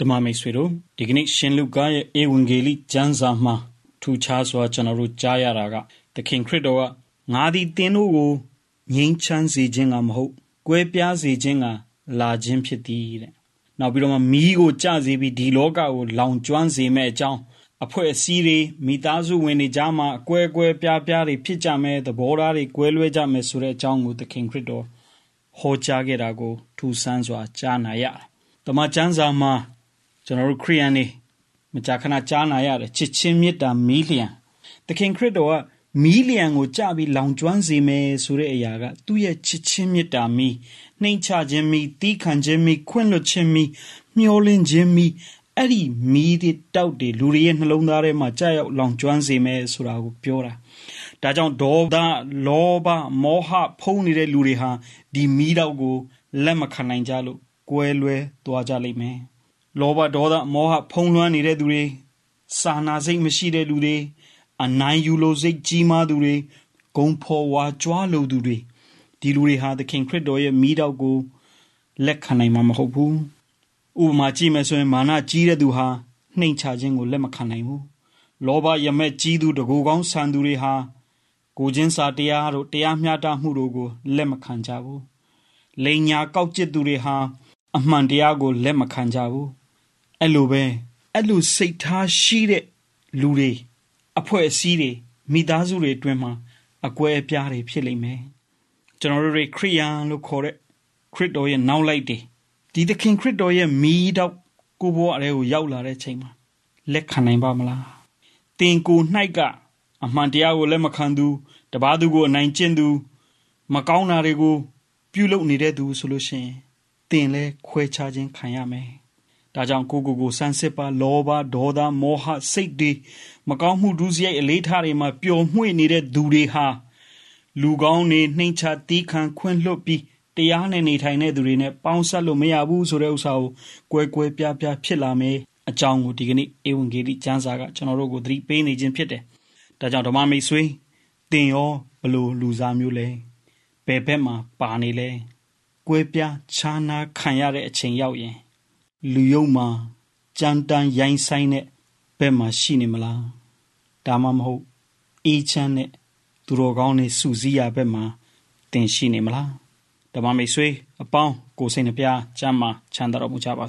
ဓမ္မမိတ်ဆွေတို့ဒီကနေ့ရှင်လုကာရဲ့ဧဝံဂေလိကျမ်းစာမှာထူခြားစွာကျွန်တော်တို့ကြားရတာကသခင်ခရစ်တော်ကငါသည်သင်တို့ကိုငြိမ်းချမ်းစေခြင်းကမဟုတ်ကွဲပြားစေခြင်းကလာခြင်းဖြစ်သည်တဲ့နောက်ပြီးတော့မှမီးကိုကြစေပြီးဒီလောကကိုလောင်ကျွမ်းစေမဲ့အကြောင်းအဖွဲ့အစည်းတွေမိသားစုဝင်တွေကြားမှာအကွဲအကွဲပြားပြားတွေဖြစ်ကြမဲ့သဘောထားတွေကွဲလွဲကြမဲ့ဆိုတဲ့အကြောင်းကိုသခင်ခရစ်တော်ဟောကြားခဲ့တာကိုထူဆန်းစွာကြားနာရတယ်။တမန်ကျမ်းစာမှာကျွန်တော်တို့ခရိယန်နေမကြာခဏကြားနာရတဲ့ချစ်ချင်းမေတ္တာမီးလျံသခင်ခရစ်တော်ကမီးလျံကိုကြပြီးလောင်ကျွမ်းစေမယ်ဆိုတဲ့အရာကသူ့ရဲ့ချစ်ချင်းမေတ္တာမီးနှိမ်ချခြင်းမီးတီးခံခြင်းမီးခွင့်လွှတ်ခြင်းမီးမျှော်လင့်ခြင်းမီးအဲ့ဒီမီးတွေတောက်တွေလူတွေရဲ့နှလုံးသားထဲမှာကြာရောက်လောင်ကျွမ်းစေမယ်ဆိုတာကိုပြောတာဒါကြောင့်ဒေါသလောဘမောဟဖုံးနေတဲ့လူတွေဟာဒီမီးတောက်ကိုလက်မခံနိုင်ကြလို့ကွဲလွဲသွားကြလိမ့်မယ်လောဘဒေါသမောဟဖုံးလွှမ်းနေတဲ့သူတွေစာနာစိတ်မရှိတဲ့လူတွေအနိုင်ယူလိုစိတ်ကြီးမားသူတွေဂုံဖော်ဝါကြွားလိုသူတွေဒီလူတွေဟာသခင်ခရစ်တော်ရဲ့မိတော့ကိုလက်ခံနိုင်မှာမဟုတ်ဘူးဥပမာကြည့်မယ်ဆိုရင်မာနကြီးတဲ့သူဟာနှိမ်ချခြင်းကိုလက်မခံနိုင်ဘူးလောဘရမက်ကြီးသူတကူကောင်းဆန်သူတွေဟာ ကိုချင်းစာတရားတို့တရားမျှတမှုတို့ကို လက်မခံကြဘူးလိန်ညာကောက်ကျစ်သူတွေဟာ အမှန်တရားကိုလက်မခံကြဘူးအဲ့လိုပဲအဲ့လိုစိတ်ထားရှိတဲ့လူတွေအဖွဲ့အစည်းတွေမိသားစုတွေအတွင်းမှာအကွဲအပြားတွေဖြစ်လိမ့်မယ်ကျွန်တော်တို့တွေခရိယန်လို့ခေါ်တဲ့ခရစ်တော်ရဲ့နောက်လိုက်တွေဒီသခင်ခရစ်တော်ရဲ့မိတော့ကိုဘွားအရဲကိုရောက်လာတဲ့ချိန်မှာလက်ခံနိုင်ပါမလားတင်ကို၌ကအမှန်တရားကိုလက်မခံသူ တပါးသူကိုအနိုင်ကျင့်သူမကောင်းတာတွေကိုပြုလုပ်နေတဲ့သူဆိုလို့ရှိရင်တင်လဲခွဲခြားခြင်းခံရမယ်ဒါကြောင့်ကိုကိုကိုစမ်းစစ်ပါလောဘဒေါသမောဟစိတ်တွေမကောင်းမှုဒုစရိုက်အလေးထားတွေမှာပျော်မွေ့နေတဲ့သူတွေဟာလူကောင်းတွေနှိမ့်ချတီးခံခွင့်လွတ်ပြီးတရားနဲ့နေထိုင်တဲ့သူတွေနဲ့ပေါင်းဆက်လို့မရဘူးဆိုတဲ့ဥစ္စာကိုကွဲကွဲပြားပြားဖြစ်လာမယ်အကြောင်းကိုဒီကနေ့ဧဝံဂေလိကျမ်းစာကကျွန်တော်တို့ကိုသတိပေးနေခြင်းဖြစ်တယ်။ဒါကြောင့်ဓမ္မမိတ်ဆွေတင်ရောဘလို့လူစားမျိုးလဲဘယ်ဘက်မှာပါနေလဲကွဲပြားခြားနာခံရတဲ့အချိန်ရောက်ရင်လူယုံမှာကြမ်းတမ်းရိုင်းဆိုင်တဲ့ဘက်မှာရှိနေမလားဒါမှမဟုတ်အေးချမ်းတဲ့သူတော်ကောင်းတွေစုစည်းရဘက်မှာတင်ရှိနေမလားဓမ္မမိတ်ဆွေအပေါင်းကိုယ်စိတ်နှပြချမ်းသာချမ်းသာတော်မူကြပါ